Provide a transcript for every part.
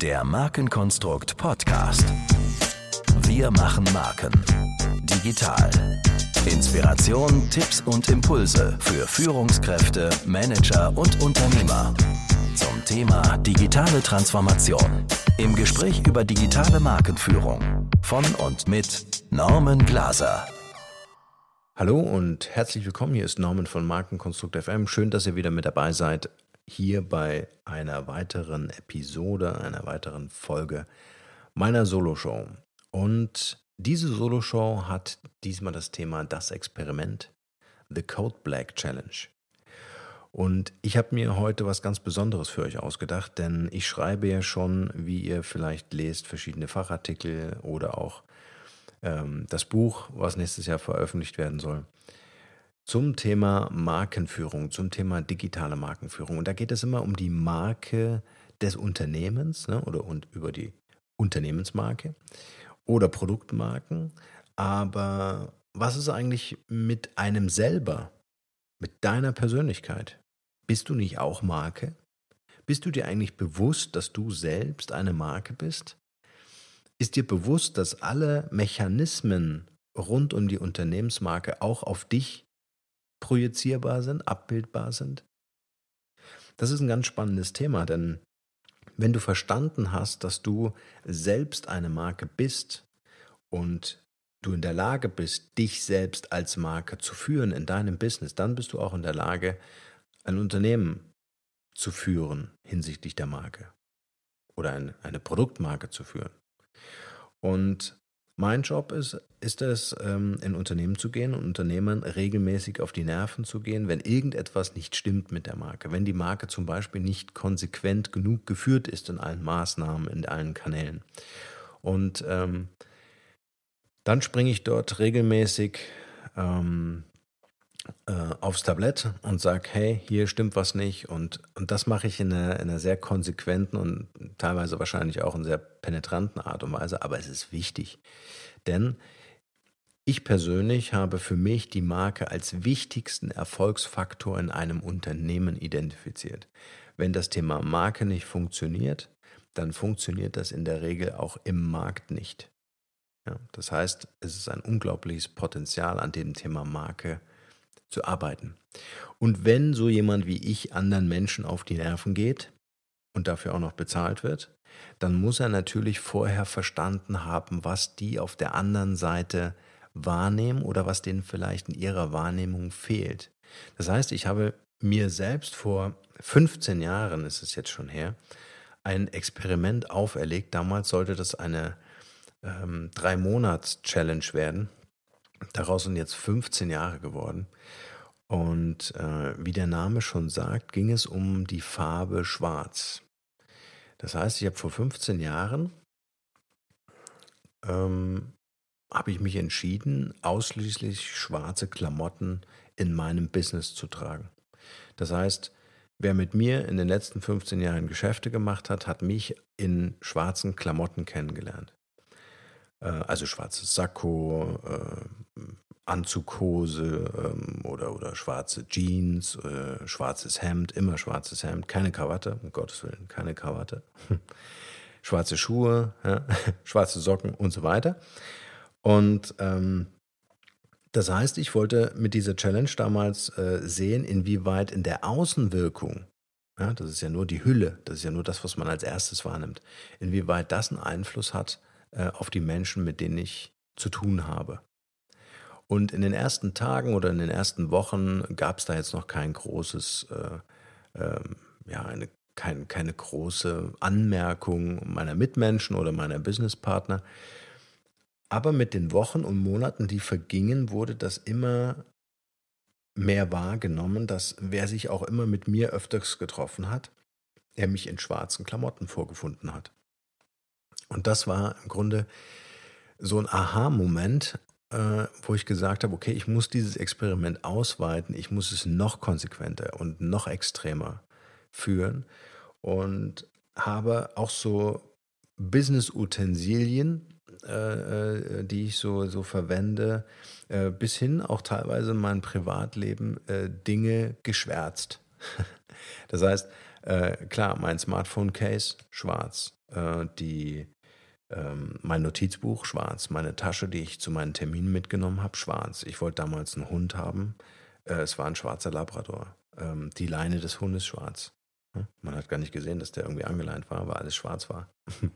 Der Markenkonstrukt Podcast. Wir machen Marken. Digital. Inspiration, Tipps und Impulse für Führungskräfte, Manager und Unternehmer. Zum Thema digitale Transformation. Im Gespräch über digitale Markenführung. Von und mit Norman Glaser. Hallo und herzlich willkommen. Hier ist Norman von Markenkonstrukt FM. Schön, dass ihr wieder mit dabei seid hier bei einer weiteren Episode, einer weiteren Folge meiner Soloshow. Und diese Soloshow hat diesmal das Thema Das Experiment, The Code Black Challenge. Und ich habe mir heute was ganz Besonderes für euch ausgedacht, denn ich schreibe ja schon, wie ihr vielleicht lest, verschiedene Fachartikel oder auch ähm, das Buch, was nächstes Jahr veröffentlicht werden soll zum Thema Markenführung, zum Thema digitale Markenführung. Und da geht es immer um die Marke des Unternehmens ne, oder und über die Unternehmensmarke oder Produktmarken. Aber was ist eigentlich mit einem selber, mit deiner Persönlichkeit? Bist du nicht auch Marke? Bist du dir eigentlich bewusst, dass du selbst eine Marke bist? Ist dir bewusst, dass alle Mechanismen rund um die Unternehmensmarke auch auf dich projizierbar sind, abbildbar sind. Das ist ein ganz spannendes Thema, denn wenn du verstanden hast, dass du selbst eine Marke bist und du in der Lage bist, dich selbst als Marke zu führen in deinem Business, dann bist du auch in der Lage, ein Unternehmen zu führen hinsichtlich der Marke oder eine Produktmarke zu führen. Und mein Job ist, ist es, ähm, in Unternehmen zu gehen und Unternehmern regelmäßig auf die Nerven zu gehen, wenn irgendetwas nicht stimmt mit der Marke. Wenn die Marke zum Beispiel nicht konsequent genug geführt ist in allen Maßnahmen, in allen Kanälen. Und ähm, dann springe ich dort regelmäßig ähm, äh, aufs Tablett und sage, hey, hier stimmt was nicht. Und, und das mache ich in einer, in einer sehr konsequenten und teilweise wahrscheinlich auch in sehr penetranten Art und Weise. Aber es ist wichtig, denn ich persönlich habe für mich die Marke als wichtigsten Erfolgsfaktor in einem Unternehmen identifiziert. Wenn das Thema Marke nicht funktioniert, dann funktioniert das in der Regel auch im Markt nicht. Ja, das heißt, es ist ein unglaubliches Potenzial an dem Thema Marke zu arbeiten. Und wenn so jemand wie ich anderen Menschen auf die Nerven geht und dafür auch noch bezahlt wird, dann muss er natürlich vorher verstanden haben, was die auf der anderen Seite wahrnehmen oder was denen vielleicht in ihrer Wahrnehmung fehlt. Das heißt, ich habe mir selbst vor 15 Jahren, ist es jetzt schon her, ein Experiment auferlegt. Damals sollte das eine ähm, Drei-Monats-Challenge werden. Daraus sind jetzt 15 Jahre geworden. Und äh, wie der Name schon sagt, ging es um die Farbe Schwarz. Das heißt, ich habe vor 15 Jahren ähm, habe ich mich entschieden, ausschließlich schwarze Klamotten in meinem Business zu tragen. Das heißt, wer mit mir in den letzten 15 Jahren Geschäfte gemacht hat, hat mich in schwarzen Klamotten kennengelernt. Äh, also schwarzes Sakko, äh, Anzughose ähm, oder, oder schwarze Jeans, äh, schwarzes Hemd, immer schwarzes Hemd, keine Krawatte, um Gottes Willen, keine Krawatte, schwarze Schuhe, ja, schwarze Socken und so weiter. Und ähm, das heißt, ich wollte mit dieser Challenge damals äh, sehen, inwieweit in der Außenwirkung, ja, das ist ja nur die Hülle, das ist ja nur das, was man als erstes wahrnimmt, inwieweit das einen Einfluss hat äh, auf die Menschen, mit denen ich zu tun habe. Und in den ersten Tagen oder in den ersten Wochen gab es da jetzt noch kein großes, äh, äh, ja, eine, kein, keine große Anmerkung meiner Mitmenschen oder meiner Businesspartner. Aber mit den Wochen und Monaten, die vergingen, wurde das immer mehr wahrgenommen, dass wer sich auch immer mit mir öfters getroffen hat, er mich in schwarzen Klamotten vorgefunden hat. Und das war im Grunde so ein Aha-Moment, äh, wo ich gesagt habe, okay, ich muss dieses Experiment ausweiten, ich muss es noch konsequenter und noch extremer führen und habe auch so Business-Utensilien, äh, äh die ich so, so verwende, äh, bis hin auch teilweise in meinem Privatleben äh, Dinge geschwärzt. das heißt, äh, klar, mein Smartphone-Case schwarz, äh, die, ähm, mein Notizbuch schwarz, meine Tasche, die ich zu meinen Terminen mitgenommen habe, schwarz. Ich wollte damals einen Hund haben, äh, es war ein schwarzer Labrador. Ähm, die Leine des Hundes schwarz. Hm? Man hat gar nicht gesehen, dass der irgendwie angeleint war, weil alles schwarz war.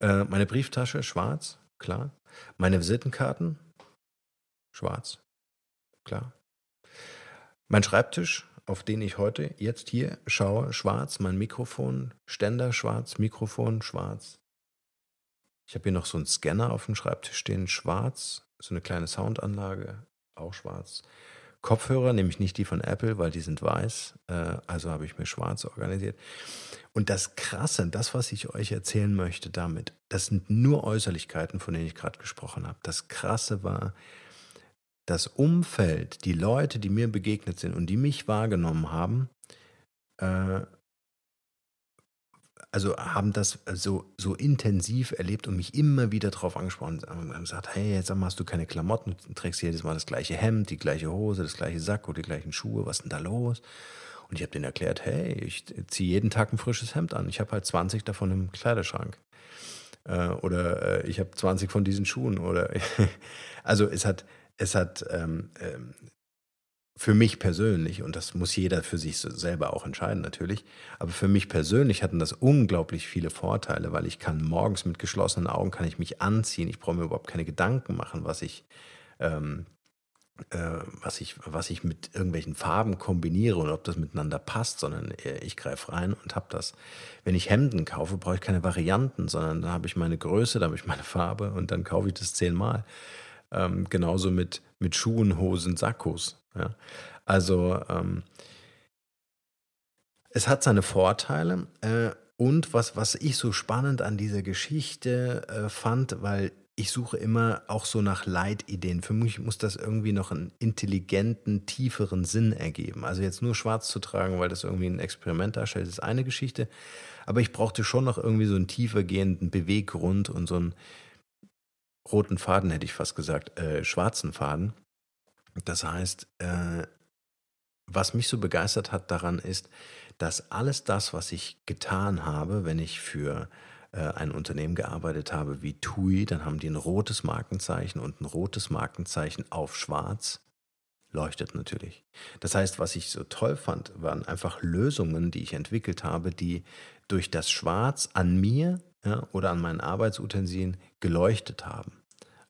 Äh, meine Brieftasche schwarz, klar. Meine Visitenkarten schwarz, klar. Mein Schreibtisch auf den ich heute jetzt hier schaue, schwarz, mein Mikrofon, Ständer schwarz, Mikrofon schwarz. Ich habe hier noch so einen Scanner auf dem Schreibtisch stehen, schwarz, so eine kleine Soundanlage, auch schwarz. Kopfhörer, nämlich nicht die von Apple, weil die sind weiß. Äh, also habe ich mir schwarz organisiert. Und das Krasse, das, was ich euch erzählen möchte damit, das sind nur Äußerlichkeiten, von denen ich gerade gesprochen habe. Das Krasse war, das Umfeld, die Leute, die mir begegnet sind und die mich wahrgenommen haben, äh, also haben das so, so intensiv erlebt und mich immer wieder darauf angesprochen haben gesagt, hey, jetzt hast du keine Klamotten, du trägst jedes Mal das gleiche Hemd, die gleiche Hose, das gleiche Sakko, die gleichen Schuhe, was ist denn da los? Und ich habe denen erklärt, hey, ich ziehe jeden Tag ein frisches Hemd an. Ich habe halt 20 davon im Kleiderschrank. Äh, oder äh, ich habe 20 von diesen Schuhen. Oder also es hat, es hat ähm, ähm, für mich persönlich, und das muss jeder für sich selber auch entscheiden natürlich, aber für mich persönlich hatten das unglaublich viele Vorteile, weil ich kann morgens mit geschlossenen Augen, kann ich mich anziehen, ich brauche mir überhaupt keine Gedanken machen, was ich, ähm, äh, was, ich, was ich mit irgendwelchen Farben kombiniere und ob das miteinander passt, sondern äh, ich greife rein und habe das. Wenn ich Hemden kaufe, brauche ich keine Varianten, sondern da habe ich meine Größe, da habe ich meine Farbe und dann kaufe ich das zehnmal. Ähm, genauso mit, mit Schuhen, Hosen, Sakkos. Ja? Also ähm, es hat seine Vorteile. Äh, und was, was ich so spannend an dieser Geschichte äh, fand, weil ich suche immer auch so nach Leitideen. Für mich muss das irgendwie noch einen intelligenten, tieferen Sinn ergeben. Also jetzt nur schwarz zu tragen, weil das irgendwie ein Experiment darstellt, ist eine Geschichte. Aber ich brauchte schon noch irgendwie so einen tiefergehenden Beweggrund und so einen roten Faden, hätte ich fast gesagt, äh, schwarzen Faden. Das heißt, äh, was mich so begeistert hat daran ist, dass alles das, was ich getan habe, wenn ich für äh, ein Unternehmen gearbeitet habe wie TUI, dann haben die ein rotes Markenzeichen und ein rotes Markenzeichen auf schwarz leuchtet natürlich. Das heißt, was ich so toll fand, waren einfach Lösungen, die ich entwickelt habe, die durch das Schwarz an mir ja, ne, oder an meinen Arbeitsutensilien geleuchtet haben.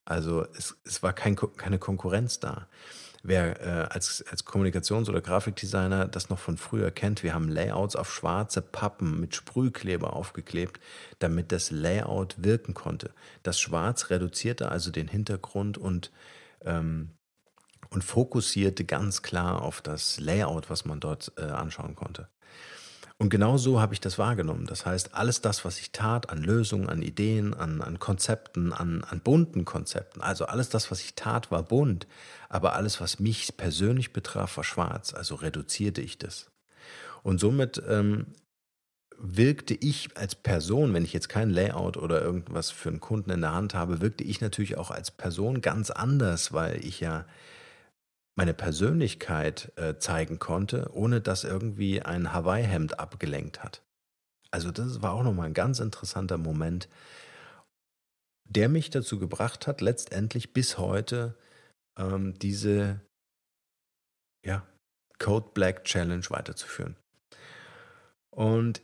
Also es, es war kein, keine Konkurrenz da. Wer äh, als, als Kommunikations- oder Grafikdesigner das noch von früher kennt, wir haben Layouts auf schwarze Pappen mit Sprühkleber aufgeklebt, damit das Layout wirken konnte. Das Schwarz reduzierte also den Hintergrund und, ähm, und fokussierte ganz klar auf das Layout, was man dort äh, anschauen konnte. Und genau so habe ich das wahrgenommen. Das heißt, alles das, was ich tat, an Lösungen, an Ideen, an, an Konzepten, an, an bunten Konzepten, also alles das, was ich tat, war bunt, aber alles, was mich persönlich betraf, war schwarz, also reduzierte ich das. Und somit ähm, wirkte ich als Person, wenn ich jetzt kein Layout oder irgendwas für einen Kunden in der Hand habe, wirkte ich natürlich auch als Person ganz anders, weil ich ja meine Persönlichkeit äh, zeigen konnte, ohne dass irgendwie ein Hawaii-Hemd abgelenkt hat. Also das war auch nochmal ein ganz interessanter Moment, der mich dazu gebracht hat, letztendlich bis heute ähm, diese ja, Code Black Challenge weiterzuführen. Und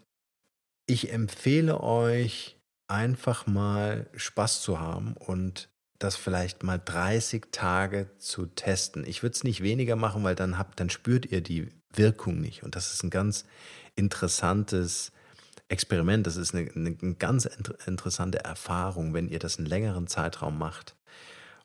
ich empfehle euch einfach mal Spaß zu haben und das vielleicht mal 30 Tage zu testen. Ich würde es nicht weniger machen, weil dann, habt, dann spürt ihr die Wirkung nicht. Und das ist ein ganz interessantes Experiment. Das ist eine, eine ganz interessante Erfahrung, wenn ihr das einen längeren Zeitraum macht.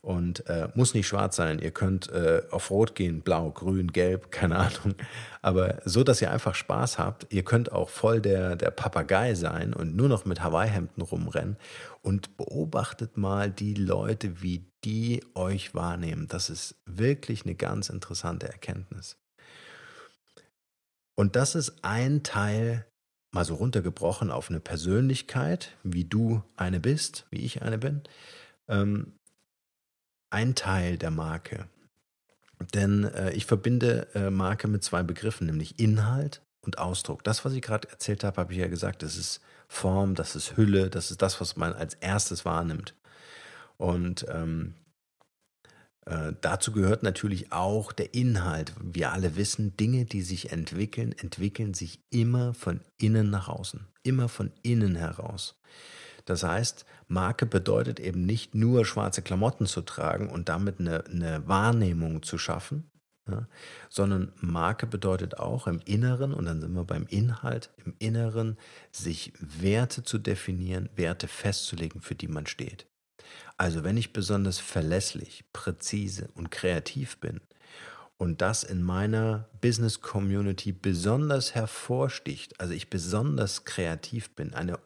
Und äh, muss nicht schwarz sein. Ihr könnt äh, auf Rot gehen, Blau, Grün, Gelb, keine Ahnung. Aber so, dass ihr einfach Spaß habt. Ihr könnt auch voll der, der Papagei sein und nur noch mit Hawaii-Hemden rumrennen. Und beobachtet mal die Leute, wie die euch wahrnehmen. Das ist wirklich eine ganz interessante Erkenntnis. Und das ist ein Teil, mal so runtergebrochen auf eine Persönlichkeit, wie du eine bist, wie ich eine bin. Ähm, ein Teil der Marke. Denn äh, ich verbinde äh, Marke mit zwei Begriffen, nämlich Inhalt und Ausdruck. Das, was ich gerade erzählt habe, habe ich ja gesagt, das ist Form, das ist Hülle, das ist das, was man als erstes wahrnimmt. Und ähm, äh, dazu gehört natürlich auch der Inhalt. Wir alle wissen, Dinge, die sich entwickeln, entwickeln sich immer von innen nach außen, immer von innen heraus. Das heißt, Marke bedeutet eben nicht nur schwarze Klamotten zu tragen und damit eine, eine Wahrnehmung zu schaffen, ja, sondern Marke bedeutet auch im Inneren, und dann sind wir beim Inhalt, im Inneren sich Werte zu definieren, Werte festzulegen, für die man steht. Also wenn ich besonders verlässlich, präzise und kreativ bin und das in meiner Business Community besonders hervorsticht, also ich besonders kreativ bin, eine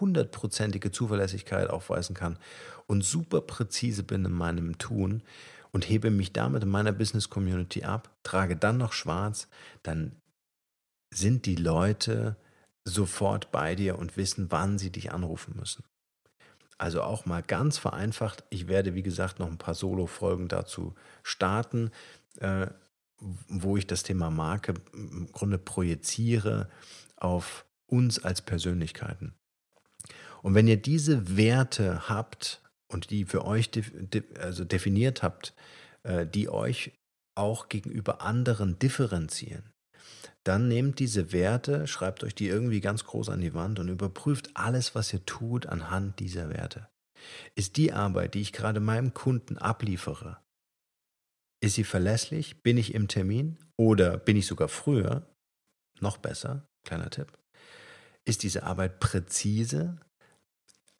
hundertprozentige Zuverlässigkeit aufweisen kann und super präzise bin in meinem Tun und hebe mich damit in meiner Business Community ab, trage dann noch schwarz, dann sind die Leute sofort bei dir und wissen, wann sie dich anrufen müssen. Also auch mal ganz vereinfacht. Ich werde, wie gesagt, noch ein paar Solo-Folgen dazu starten, äh, wo ich das Thema Marke im Grunde projiziere auf uns als Persönlichkeiten. Und wenn ihr diese Werte habt und die für euch de de also definiert habt, äh, die euch auch gegenüber anderen differenzieren, dann nehmt diese Werte, schreibt euch die irgendwie ganz groß an die Wand und überprüft alles, was ihr tut, anhand dieser Werte. Ist die Arbeit, die ich gerade meinem Kunden abliefere, ist sie verlässlich? Bin ich im Termin? Oder bin ich sogar früher? Noch besser, kleiner Tipp. Ist diese Arbeit präzise?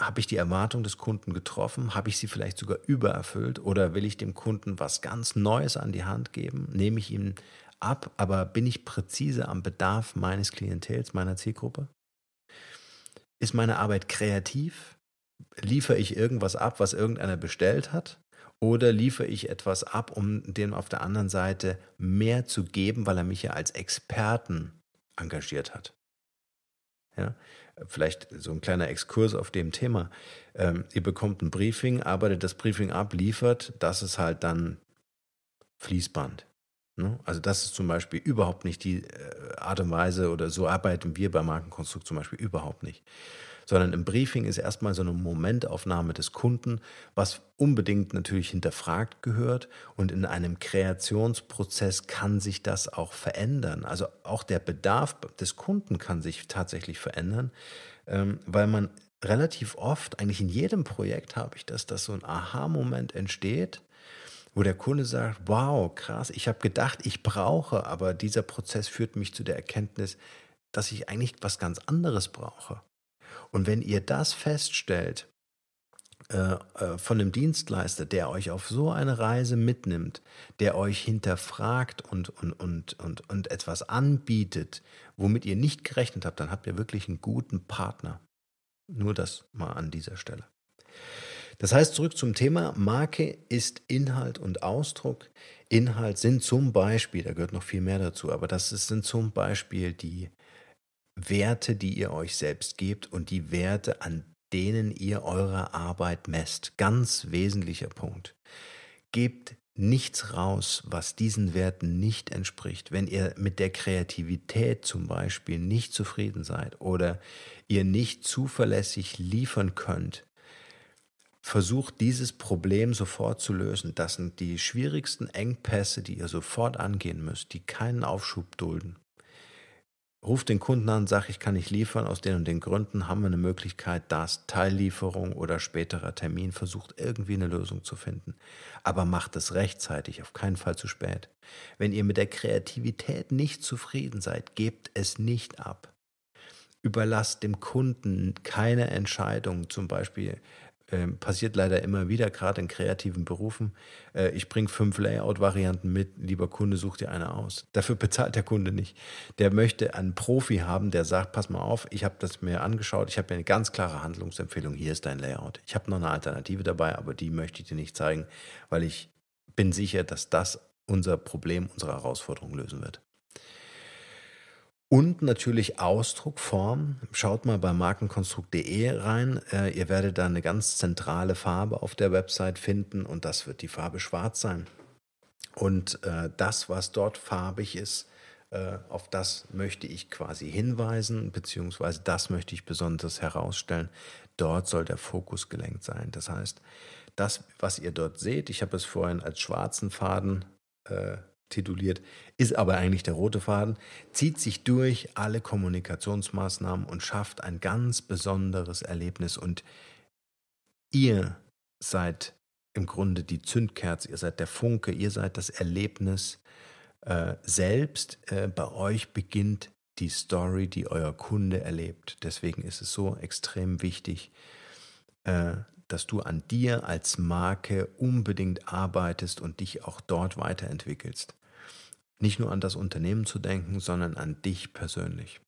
habe ich die Erwartung des Kunden getroffen? Habe ich sie vielleicht sogar übererfüllt? Oder will ich dem Kunden was ganz Neues an die Hand geben? Nehme ich ihm ab, aber bin ich präzise am Bedarf meines Klientels, meiner Zielgruppe? Ist meine Arbeit kreativ? Liefere ich irgendwas ab, was irgendeiner bestellt hat? Oder liefere ich etwas ab, um dem auf der anderen Seite mehr zu geben, weil er mich ja als Experten engagiert hat? Ja? vielleicht so ein kleiner Exkurs auf dem Thema. Ähm, ihr bekommt ein Briefing, arbeitet das Briefing ab, liefert, das ist halt dann Fließband. Ne? Also das ist zum Beispiel überhaupt nicht die äh, Art und Weise oder so arbeiten wir bei Markenkonstrukt zum Beispiel überhaupt nicht. Sondern im Briefing ist erstmal so eine Momentaufnahme des Kunden, was unbedingt natürlich hinterfragt gehört. Und in einem Kreationsprozess kann sich das auch verändern. Also auch der Bedarf des Kunden kann sich tatsächlich verändern, ähm, weil man relativ oft, eigentlich in jedem Projekt habe ich das, dass so ein Aha-Moment entsteht wo der Kunde sagt, wow, krass, ich habe gedacht, ich brauche, aber dieser Prozess führt mich zu der Erkenntnis, dass ich eigentlich was ganz anderes brauche. Und wenn ihr das feststellt äh, äh, von einem Dienstleister, der euch auf so eine Reise mitnimmt, der euch hinterfragt und, und, und, und, und etwas anbietet, womit ihr nicht gerechnet habt, dann habt ihr wirklich einen guten Partner. Nur das mal an dieser Stelle. Das heißt, zurück zum Thema, Marke ist Inhalt und Ausdruck. Inhalt sind zum Beispiel, da gehört noch viel mehr dazu, aber das sind zum Beispiel die Werte, die ihr euch selbst gebt und die Werte, an denen ihr eure Arbeit messt. Ganz wesentlicher Punkt. Gebt nichts raus, was diesen Werten nicht entspricht. Wenn ihr mit der Kreativität zum Beispiel nicht zufrieden seid oder ihr nicht zuverlässig liefern könnt, versucht dieses Problem sofort zu lösen. Das sind die schwierigsten Engpässe, die ihr sofort angehen müsst, die keinen Aufschub dulden. Ruft den Kunden an, sagt, ich kann nicht liefern, aus den und den Gründen haben wir eine Möglichkeit, das Teillieferung oder späterer Termin versucht irgendwie eine Lösung zu finden. Aber macht es rechtzeitig, auf keinen Fall zu spät. Wenn ihr mit der Kreativität nicht zufrieden seid, gebt es nicht ab überlasst dem Kunden keine Entscheidung, zum Beispiel ähm, passiert leider immer wieder, gerade in kreativen Berufen. Äh, ich bringe fünf Layout-Varianten mit, lieber Kunde, such dir eine aus. Dafür bezahlt der Kunde nicht. Der möchte einen Profi haben, der sagt, pass mal auf, ich habe das mir angeschaut, ich habe mir eine ganz klare Handlungsempfehlung, hier ist dein Layout. Ich habe noch eine Alternative dabei, aber die möchte ich dir nicht zeigen, weil ich bin sicher, dass das unser Problem, unsere Herausforderung lösen wird und natürlich Ausdruck, Form. Schaut mal bei markenkonstrukt.de rein. Äh, ihr werdet da eine ganz zentrale Farbe auf der Website finden und das wird die Farbe schwarz sein. Und äh, das, was dort farbig ist, äh, auf das möchte ich quasi hinweisen, beziehungsweise das möchte ich besonders herausstellen. Dort soll der Fokus gelenkt sein. Das heißt, das, was ihr dort seht, ich habe es vorhin als schwarzen Faden äh, tituliert, ist aber eigentlich der rote Faden, zieht sich durch alle Kommunikationsmaßnahmen und schafft ein ganz besonderes Erlebnis. Und ihr seid im Grunde die Zündkerze, ihr seid der Funke, ihr seid das Erlebnis äh, selbst. Äh, bei euch beginnt die Story, die euer Kunde erlebt. Deswegen ist es so extrem wichtig, äh, dass du an dir als Marke unbedingt arbeitest und dich auch dort weiterentwickelst nicht nur an das Unternehmen zu denken, sondern an dich persönlich.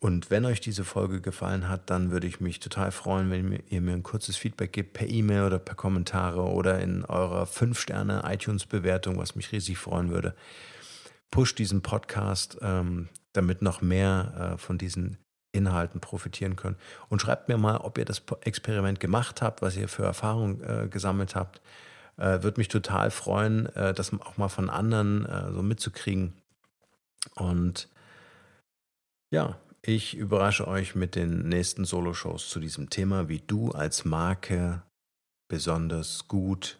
Und wenn euch diese Folge gefallen hat, dann würde ich mich total freuen, wenn ihr mir ein kurzes Feedback gebt per E-Mail oder per Kommentare oder in eurer 5-Sterne iTunes-Bewertung, was mich riesig freuen würde. Push diesen Podcast, ähm, damit noch mehr äh, von diesen Inhalten profitieren können. Und schreibt mir mal, ob ihr das Experiment gemacht habt, was ihr für Erfahrungen äh, gesammelt habt. Äh, Würde mich total freuen, äh, das auch mal von anderen äh, so mitzukriegen. Und ja, ich überrasche euch mit den nächsten Solo-Shows zu diesem Thema, wie du als Marke besonders gut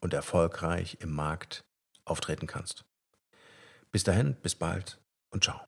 und erfolgreich im Markt auftreten kannst. Bis dahin, bis bald und ciao.